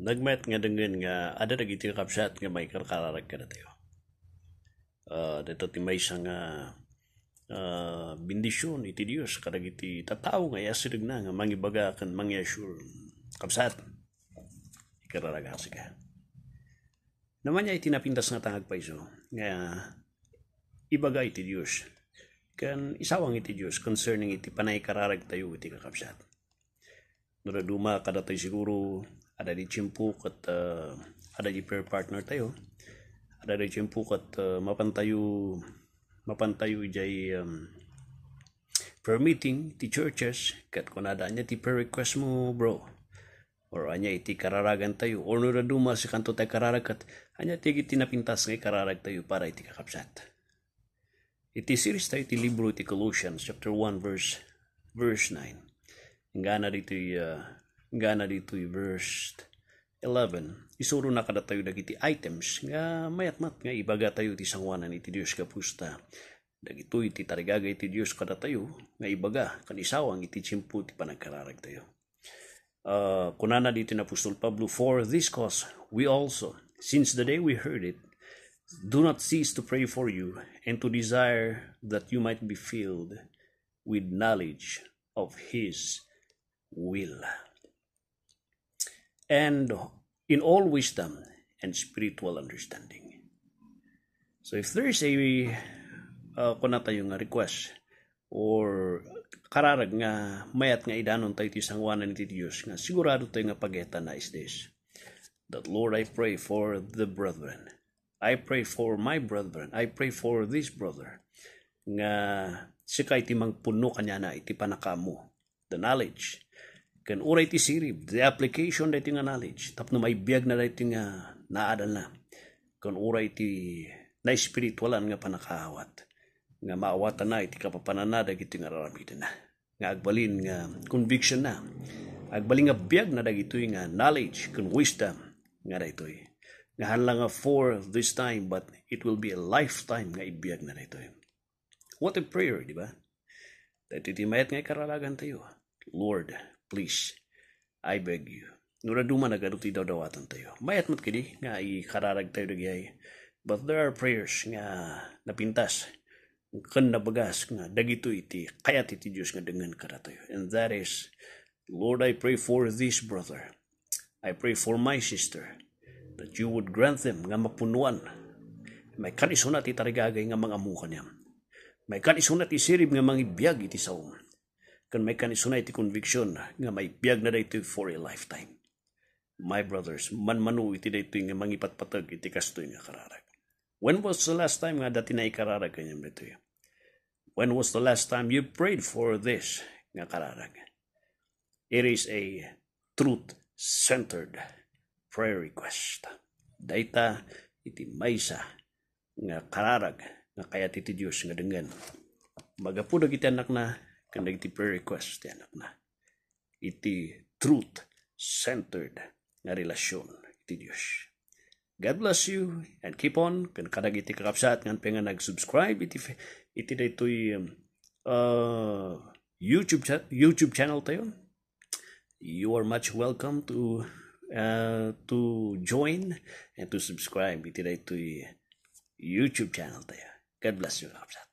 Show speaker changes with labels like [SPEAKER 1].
[SPEAKER 1] nagmet nga dengan nga ada lagi ti kapsat nga may karkararag ka na tayo. Uh, dito ti may isang nga uh, bindisyon iti Dios kadag iti tataw nga yasirig na nga mangibaga kan mangyasur kapsat ikararagasi ka. Naman niya itinapintas nga tangag paiso nga ibaga iti Dios kan isawang iti Dios concerning iti panay kararag tayo iti kakapsat. Naraduma kada tayo siguro ada di cimpu kat uh, eh, ada di pair partner tayo ada di cimpu kat uh, eh, mapantayo mapantayo jay um, prayer meeting ti churches kat kunada anya ti prayer request mo bro or anya iti kararagan tayo or no duma si kanto tayo kararag kat anya ti iti napintas ngay kararag tayo para iti kakapsat iti series tayo iti libro iti Colossians chapter 1 verse verse 9 nga na dito uh, eh, nga na dito'y verse 11. Isuro na kada tayo dagiti items nga mayatmat nga ibaga tayo ti sangwanan iti Dios kapusta. Dagitoy ti tarigagay iti Dios kada tayo nga ibaga kanisawang iti tiyempo ti panagkararag tayo. Uh, kunana dito na Apostol Pablo, For this cause we also, since the day we heard it, do not cease to pray for you and to desire that you might be filled with knowledge of His will and in all wisdom and spiritual understanding. So if there is a uh, kuna request or kararag nga mayat nga idanon tayo ti sangwanan ti Dios nga sigurado tayo nga pageta na is this that Lord I pray for the brethren I pray for my brethren I pray for this brother nga sikay ti puno kanya na iti panakamo the knowledge Kan uray ti sirib, the application dito nga knowledge. Tapno may biyag na dito nga naadal na. Kan uray ti na spiritualan nga panakaawat. Nga maawatan na iti kapapananadag iti nga raramidan na. Nga agbalin nga conviction na. Agbalin nga biyag na dagito nga knowledge, kan wisdom nga dito'y. Nga lang nga for this time, but it will be a lifetime nga ibiyag na dito. What a prayer, di ba? Dati timayat nga karalagan tayo. Lord, please i beg you nura duma garuti daw dawatan tayo mayat mat kidi nga kararag tayo dagay but there are prayers nga napintas kan nabagas nga dagito iti kaya iti Diyos nga dengan tayo and that is Lord I pray for this brother I pray for my sister that you would grant them nga mapunuan may kanisuna ti tarigagay nga mga mukha niya may kanisuna ti sirib nga mga ibiyag iti saungan kan may kanisunay ti conviction nga may biyag na dito for a lifetime. My brothers, manmanu iti dito nga mangipatpatag iti kastoy nga kararag. When was the last time nga dati na ikararag kanyang daytoy? When was the last time you prayed for this nga kararag? It is a truth-centered prayer request. Data iti maysa nga kararag nga kayat iti Dios nga dengan. Magapudag iti anak na kung nagti-prayer request yan na iti truth centered nga relasyon iti Dios. God bless you and keep on kan kadag iti kakapsat ngan penga nag-subscribe iti iti daytoy um, uh, YouTube cha- YouTube channel tayo. You are much welcome to uh, to join and to subscribe iti daytoy YouTube channel tayo. God bless you kakapsat.